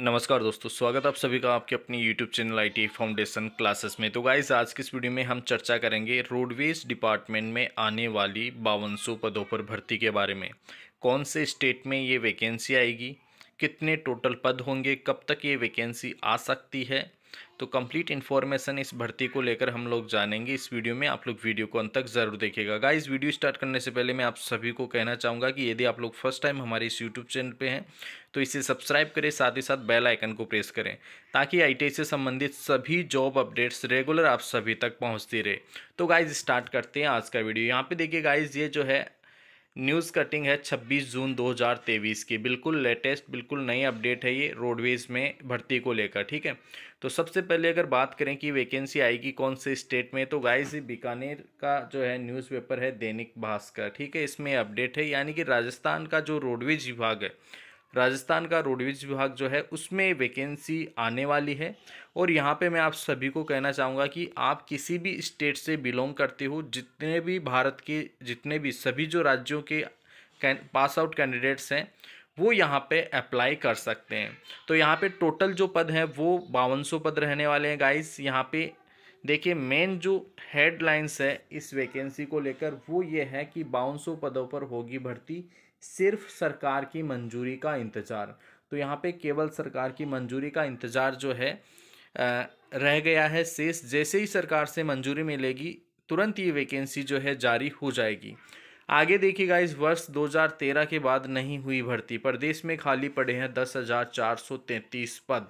नमस्कार दोस्तों स्वागत आप सभी का आपके अपने YouTube channel T foundation classes में तो गाइज आज की इस वीडियो में हम चर्चा करेंगे रोडवेज डिपार्टमेंट में आने वाली बावन पदों पर भर्ती के बारे में कौन से स्टेट में ये वैकेंसी आएगी कितने टोटल पद होंगे कब तक ये वैकेंसी आ सकती है तो कंप्लीट इन्फॉर्मेशन इस भर्ती को लेकर हम लोग जानेंगे इस वीडियो में आप लोग वीडियो को अंत तक ज़रूर देखिएगा गाइस वीडियो स्टार्ट करने से पहले मैं आप सभी को कहना चाहूँगा कि यदि आप लोग फर्स्ट टाइम हमारे इस यूट्यूब चैनल पे हैं तो इसे सब्सक्राइब करें साथ ही साथ बेल आइकन को प्रेस करें ताकि आई से संबंधित सभी जॉब अपडेट्स रेगुलर आप सभी तक पहुँचती रहे तो गाइज़ स्टार्ट करते हैं आज का वीडियो यहाँ पर देखिए गाइज़ ये जो है न्यूज़ कटिंग है 26 जून 2023 की बिल्कुल लेटेस्ट बिल्कुल नई अपडेट है ये रोडवेज़ में भर्ती को लेकर ठीक है तो सबसे पहले अगर बात करें कि वैकेंसी आएगी कौन से स्टेट में तो गाइस बीकानेर का जो है न्यूज़पेपर है दैनिक भास्कर ठीक है इसमें अपडेट है यानी कि राजस्थान का जो रोडवेज विभाग है राजस्थान का रोडवेज विभाग जो है उसमें वैकेंसी आने वाली है और यहाँ पे मैं आप सभी को कहना चाहूँगा कि आप किसी भी स्टेट से बिलोंग करते हो जितने भी भारत के जितने भी सभी जो राज्यों के पास आउट कैंडिडेट्स हैं वो यहाँ पे अप्लाई कर सकते हैं तो यहाँ पे टोटल जो पद हैं वो बावन पद रहने वाले हैं गाइस यहाँ पे देखिए मेन जो हेडलाइंस है इस वैकेंसी को लेकर वो ये है कि बावन पदों पर होगी भर्ती सिर्फ सरकार की मंजूरी का इंतज़ार तो यहाँ पे केवल सरकार की मंजूरी का इंतज़ार जो है रह गया है शेष जैसे ही सरकार से मंजूरी मिलेगी तुरंत ये वैकेंसी जो है जारी हो जाएगी आगे देखिएगा इस वर्ष 2013 के बाद नहीं हुई भर्ती प्रदेश में खाली पड़े हैं दस हज़ार चार सौ तैंतीस पद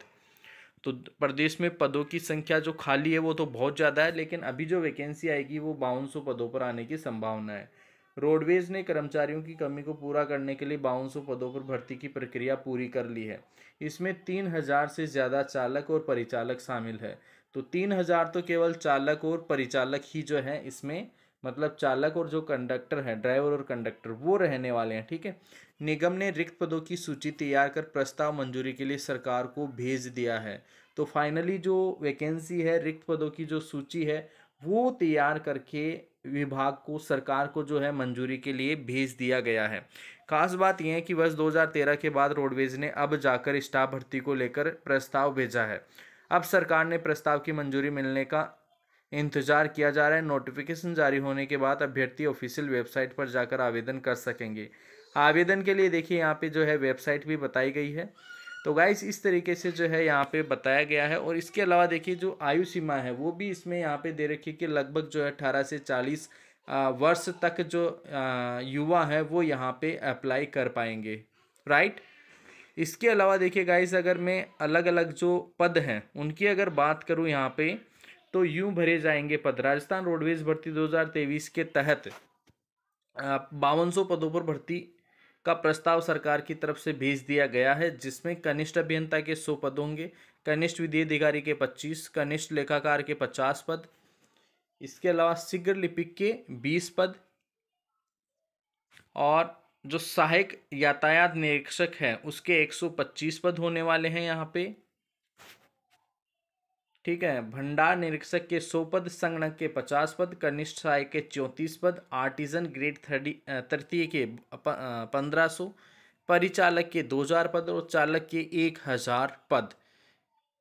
तो प्रदेश में पदों की संख्या जो खाली है वो तो बहुत ज़्यादा है लेकिन अभी जो वैकेंसी आएगी वो बावन सौ पदों पर आने की संभावना है रोडवेज ने कर्मचारियों की कमी को पूरा करने के लिए बावन पदों पर भर्ती की प्रक्रिया पूरी कर ली है इसमें तीन हजार से ज़्यादा चालक और परिचालक शामिल है तो तीन हजार तो केवल चालक और परिचालक ही जो है इसमें मतलब चालक और जो कंडक्टर है ड्राइवर और कंडक्टर वो रहने वाले हैं ठीक है थीके? निगम ने रिक्त पदों की सूची तैयार कर प्रस्ताव मंजूरी के लिए सरकार को भेज दिया है तो फाइनली जो वैकेंसी है रिक्त पदों की जो सूची है वो तैयार करके विभाग को सरकार को जो है मंजूरी के लिए भेज दिया गया है खास बात यह है कि वर्ष 2013 के बाद रोडवेज ने अब जाकर स्टाफ भर्ती को लेकर प्रस्ताव भेजा है अब सरकार ने प्रस्ताव की मंजूरी मिलने का इंतजार किया जा रहा है नोटिफिकेशन जारी होने के बाद अभ्यर्थी ऑफिशियल वेबसाइट पर जाकर आवेदन कर सकेंगे आवेदन के लिए देखिए यहाँ पे जो है वेबसाइट भी बताई गई है तो गाइस इस तरीके से जो है यहाँ पे बताया गया है और इसके अलावा देखिए जो आयु सीमा है वो भी इसमें यहाँ पे दे रखी कि लगभग जो है अठारह से चालीस वर्ष तक जो युवा है वो यहाँ पे अप्लाई कर पाएंगे राइट इसके अलावा देखिए गाइस अगर मैं अलग अलग जो पद हैं उनकी अगर बात करूँ यहाँ पर तो यूँ भरे जाएंगे पद राजस्थान रोडवेज भर्ती दो के तहत बावन सौ पदों पर भर्ती का प्रस्ताव सरकार की तरफ से भेज दिया गया है जिसमें कनिष्ठ अभियंता के सौ पद होंगे कनिष्ठ विधि अधिकारी के पच्चीस कनिष्ठ लेखाकार के पचास पद इसके अलावा शीघ्र लिपिक के बीस पद और जो सहायक यातायात निरीक्षक है उसके पच्चीस पद होने वाले हैं यहाँ पे ठीक है भंडार निरीक्षक के सौ पद संगणक के पचास पद कनिष्ठ सहायक के चौंतीस पद आर्टिजन ग्रेड थर्टी तृतीय के पंद्रह सौ परिचालक के दो हजार पद और चालक के एक हजार पद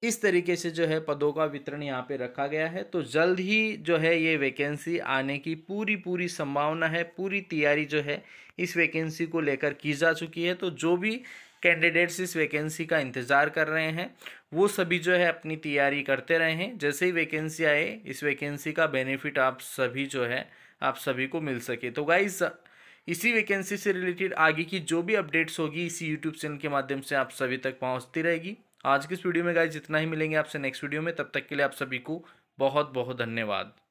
इस तरीके से जो है पदों का वितरण यहाँ पे रखा गया है तो जल्द ही जो है ये वैकेंसी आने की पूरी पूरी संभावना है पूरी तैयारी जो है इस वैकेंसी को लेकर की जा चुकी है तो जो भी कैंडिडेट्स इस वैकेंसी का इंतज़ार कर रहे हैं वो सभी जो है अपनी तैयारी करते रहें जैसे ही वैकेंसी आए इस वैकेंसी का बेनिफिट आप सभी जो है आप सभी को मिल सके तो गाइज़ इसी वैकेंसी से रिलेटेड आगे की जो भी अपडेट्स होगी इसी यूट्यूब चैनल के माध्यम से आप सभी तक पहुँचती रहेगी आज की इस वीडियो में गाइज जितना ही मिलेंगे आपसे नेक्स्ट वीडियो में तब तक के लिए आप सभी को बहुत बहुत धन्यवाद